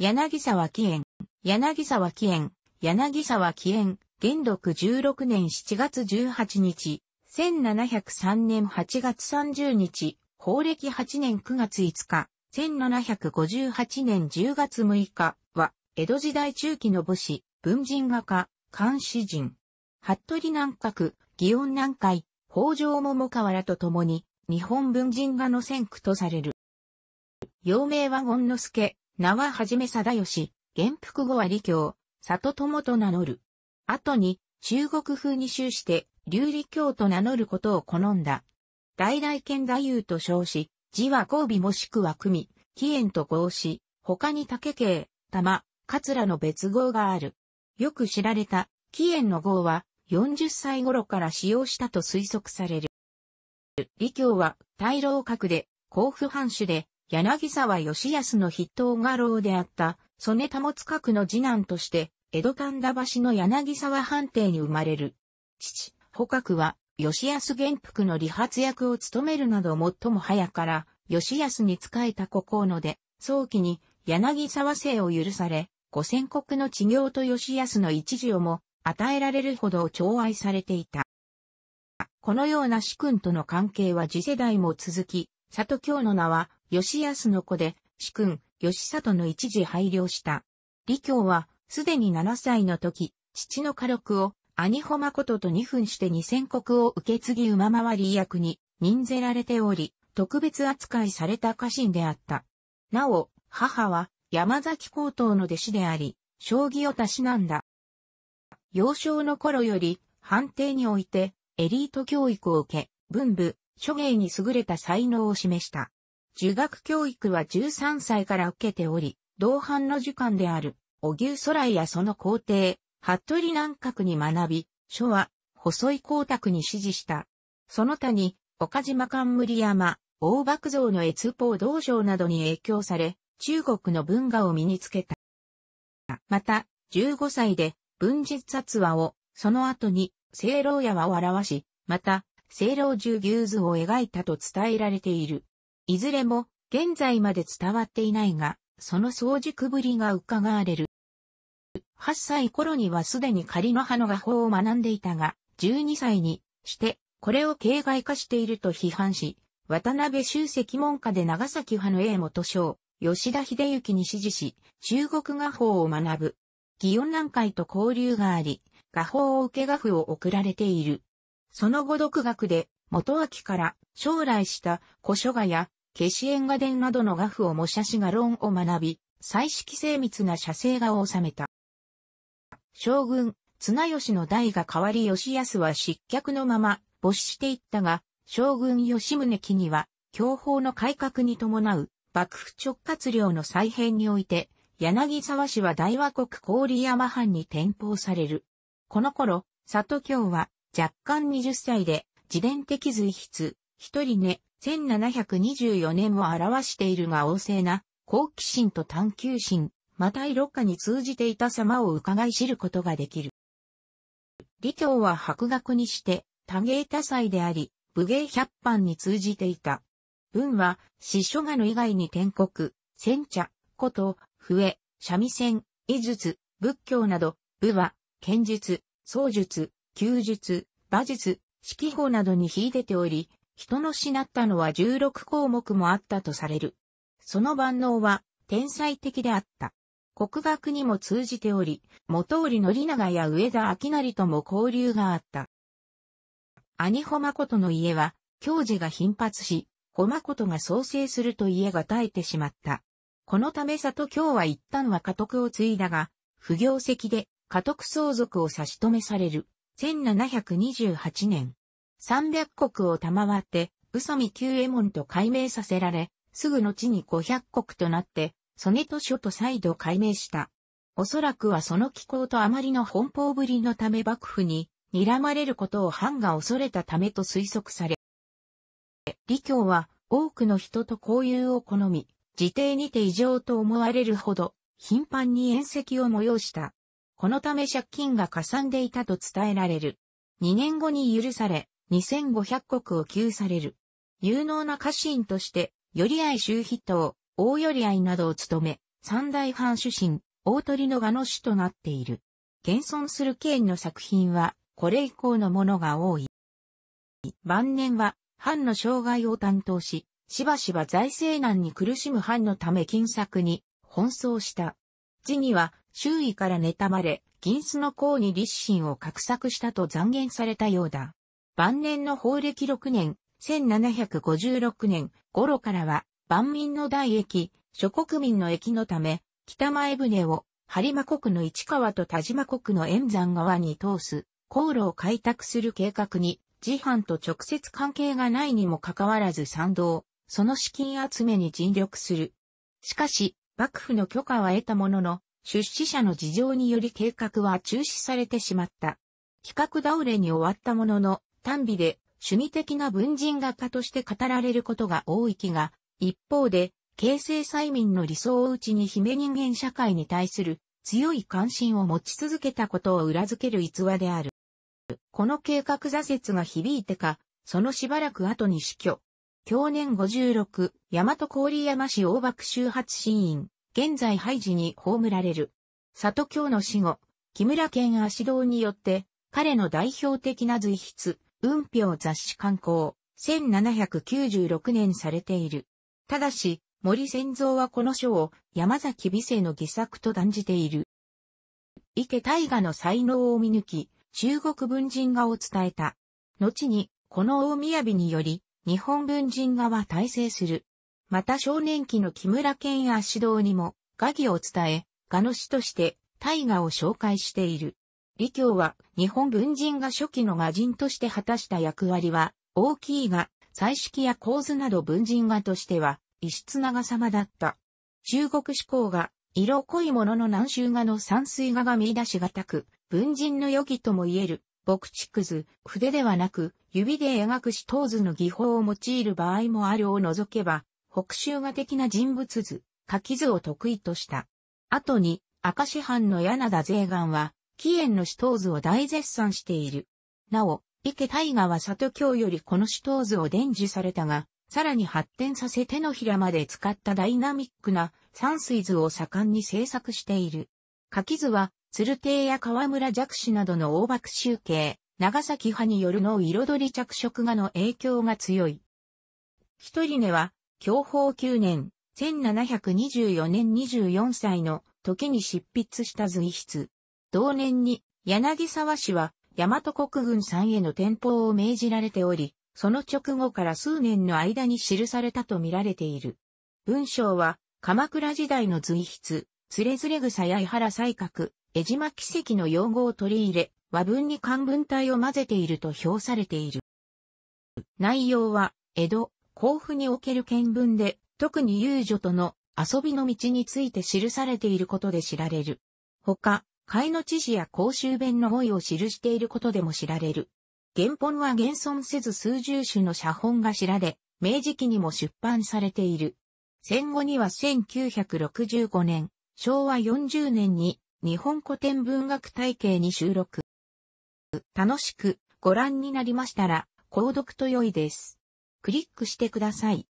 柳沢紀園、柳沢紀園、柳沢紀園、元禄16年7月18日、1703年8月30日、法暦8年9月5日、1758年10月6日は、江戸時代中期の武士、文人画家、漢詩人。服部南閣、祇園南海、北条桃河原と共に、日本文人画の先駆とされる。陽明和権之助、名ははじめ貞義、元服後は李教、里友と名乗る。後に、中国風に修して、劉李教と名乗ることを好んだ。大大剣大夫と称し、字は交尾もしくは組、紀縁と合し、他に竹系、玉、桂の別号がある。よく知られた、紀縁の号は、40歳頃から使用したと推測される。李教は、大老閣で、甲府藩主で、柳沢義康の筆頭画廊であった、曽根保塚区の次男として、江戸神田橋の柳沢藩邸に生まれる。父、捕獲は、吉康元服の理髪役を務めるなど最も早から、吉康に仕えた国王ので、早期に柳沢姓を許され、五千国の治業と吉康の一時をも与えられるほど寵愛されていた。このような主君との関係は次世代も続き、里京の名は吉安の子で、主君、吉里の一時配慮した。李強は、すでに7歳の時、父の家禄を、兄穂誠と二分して二千国を受け継ぎ馬回り役に任ぜられており、特別扱いされた家臣であった。なお、母は山崎高等の弟子であり、将棋をたしなんだ。幼少の頃より、判定において、エリート教育を受け、文部、諸芸に優れた才能を示した。儒学教育は13歳から受けており、同伴の儒官である、小牛空井やその皇帝、服部南閣に学び、書は、細井光沢に指示した。その他に、岡島冠山、大爆像の越法道場などに影響され、中国の文化を身につけた。また、15歳で文実雑話を、その後に、聖老屋はを表し、また、聖老十牛図を描いたと伝えられている。いずれも現在まで伝わっていないが、その早熟ぶりが伺われる。8歳頃にはすでに仮の葉の画法を学んでいたが、12歳にしてこれを形骸化していると批判し、渡辺修石門下で長崎派の英元将、吉田秀幸に指示し、中国画法を学ぶ。祇園南海と交流があり、画法を受け画譜を送られている。その後独学で、元秋から将来した古書画や消し縁画殿伝などの画譜を模写し画論を学び、彩色精密な写生画を収めた。将軍、綱吉の代が変わり吉安は失脚のまま没していったが、将軍吉宗期には、享保の改革に伴う幕府直轄領の再編において、柳沢氏は大和国郡山藩に転封される。この頃、里京は若干20歳で、自伝的随筆、一人ね、1724年も表しているが旺盛な好奇心と探求心、また色化に通じていた様を伺い知ることができる。李教は博学にして多芸多才であり、武芸百般に通じていた。文は、師書画の以外に天国、煎茶、古都、笛、三味線、医術、仏教など、武は、剣術、僧術、弓術、馬術、四季法などに秀でており、人の死なったのは16項目もあったとされる。その万能は天才的であった。国学にも通じており、元織宣長や上田明成とも交流があった。兄穂誠の家は、教授が頻発し、穂誠が創生すると家が耐えてしまった。このため里京は一旦は家督を継いだが、不行跡で家督相続を差し止めされる。1728年、300国を賜って、嘘見旧右衛門と改名させられ、すぐ後に500国となって、曽根図書と再度改名した。おそらくはその気候とあまりの奔放ぶりのため幕府に睨まれることを藩が恐れたためと推測され、李教は多くの人と交友を好み、自邸にて異常と思われるほど頻繁に宴席を催した。このため借金がかさんでいたと伝えられる。2年後に許され、2500国を救される。有能な家臣として、寄合周筆頭、大寄合などを務め、三大藩主神、大鳥の賀の主となっている。現存する県の作品は、これ以降のものが多い。晩年は、藩の障害を担当し、しばしば財政難に苦しむ藩のため金策に奔走した。次には周囲から妬まれ、銀子の功に立身を画策したと残言されたようだ。晩年の法暦6年、1756年頃からは、万民の大駅、諸国民の駅のため、北前船を、播磨国の市川と田島国の円山側に通す、航路を開拓する計画に、自販と直接関係がないにもかかわらず賛同、その資金集めに尽力する。しかし、幕府の許可は得たものの、出資者の事情により計画は中止されてしまった。企画倒れに終わったものの、単美で趣味的な文人画家として語られることが多い気が、一方で、形成催眠の理想をうちに姫人間社会に対する強い関心を持ち続けたことを裏付ける逸話である。この計画挫折が響いてか、そのしばらく後に死去。去年56、大和郡山市大爆周発新院、現在廃寺に葬られる。里京の死後、木村県足道によって、彼の代表的な随筆、運票雑誌刊行、1796年されている。ただし、森仙蔵はこの書を山崎美世の偽作と断じている。池大河の才能を見抜き、中国文人画を伝えた。後に、この大宮美により、日本文人画は大成する。また少年期の木村健や指導にも、画技を伝え、画の師として、大河を紹介している。李強は日本文人が初期の画人として果たした役割は大きいが、彩色や構図など文人画としては異質な画様だった。中国志向が色濃いものの南州画の山水画が見出しがたく、文人の余儀とも言える、牧畜図、筆ではなく、指で描く死闘図の技法を用いる場合もあるを除けば、北州画的な人物図、書き図を得意とした。後に、赤市藩の柳田税岩は、キエンの死闘図を大絶賛している。なお、池大河は里京よりこの死闘図を伝授されたが、さらに発展させ手のひらまで使ったダイナミックな山水図を盛んに制作している。書き図は、鶴亭や河村弱子などの大爆集計、長崎派によるの彩り着色画の影響が強い。一人根は、享保九年、1724年24歳の時に執筆した随筆。同年に柳沢氏は大和国軍さんへの転報を命じられており、その直後から数年の間に記されたと見られている。文章は、鎌倉時代の随筆、つれづれ草や井原才閣、江島奇跡の用語を取り入れ、和文に漢文体を混ぜていると評されている。内容は、江戸、甲府における見聞で、特に遊女との遊びの道について記されていることで知られる。他、甲斐の知事や公衆弁の語彙を記していることでも知られる。原本は現存せず数十種の写本が知られ、明治期にも出版されている。戦後には1965年、昭和40年に日本古典文学体系に収録。楽しくご覧になりましたら、購読と良いです。クリックしてください。